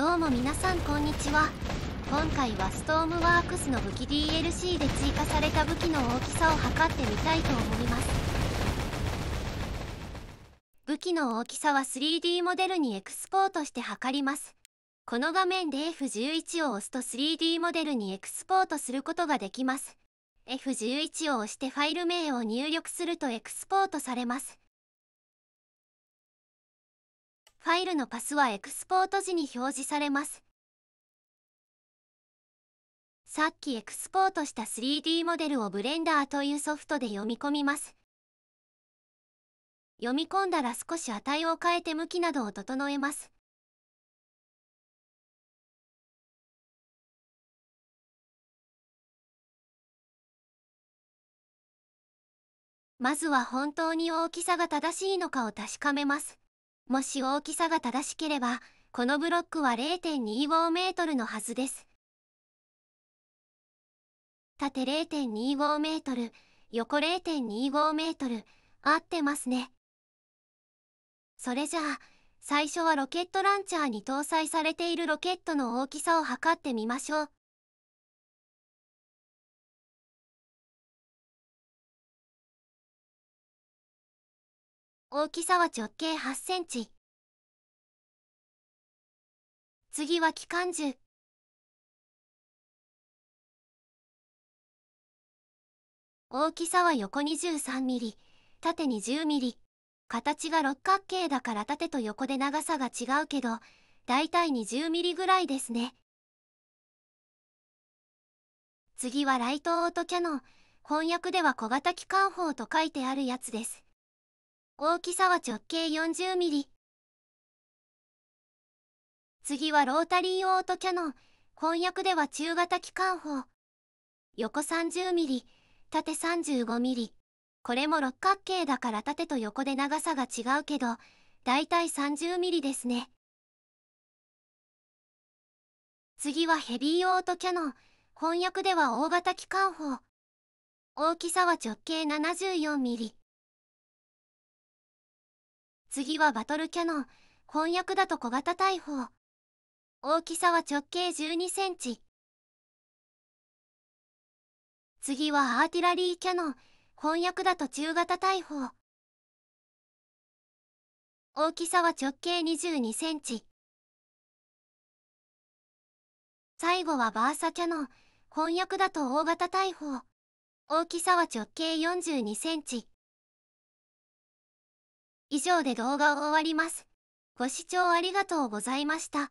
どうも皆さんこんにちは今回はストームワークスの武器 DLC で追加された武器の大きさを測ってみたいと思います武器の大きさは 3D モデルにエクスポートして測りますこの画面で F11 を押すと 3D モデルにエクスポートすることができます F11 を押してファイル名を入力するとエクスポートされますファイルのパスはエクスポート時に表示されます。さっきエクスポートした 3D モデルをブレンダーというソフトで読み込みます。読み込んだら少し値を変えて向きなどを整えます。まずは本当に大きさが正しいのかを確かめます。もし大きさが正しければこのブロックは0 2 5メートルのはずです縦0 2 5メートル横0 2 5メートル合ってますねそれじゃあ最初はロケットランチャーに搭載されているロケットの大きさを測ってみましょう大きさは直径8センチ。次は機関銃。大きさは横23ミリ、縦20ミリ。形が六角形だから縦と横で長さが違うけど、だいたい20ミリぐらいですね。次はライトオートキャノン。翻訳では小型機関砲と書いてあるやつです。大きさは直径4 0ミリ。次はロータリーオートキャノン。翻訳では中型機関砲。横 30mm、縦 35mm。これも六角形だから縦と横で長さが違うけど、だいたい 30mm ですね。次はヘビーオートキャノン。翻訳では大型機関砲。大きさは直径 74mm。次はバトルキャノン翻訳だと小型大砲大きさは直径12センチ次はアーティラリーキャノン翻訳だと中型大砲大きさは直径22センチ最後はバーサキャノン翻訳だと大型大砲大きさは直径42センチ以上で動画を終わります。ご視聴ありがとうございました。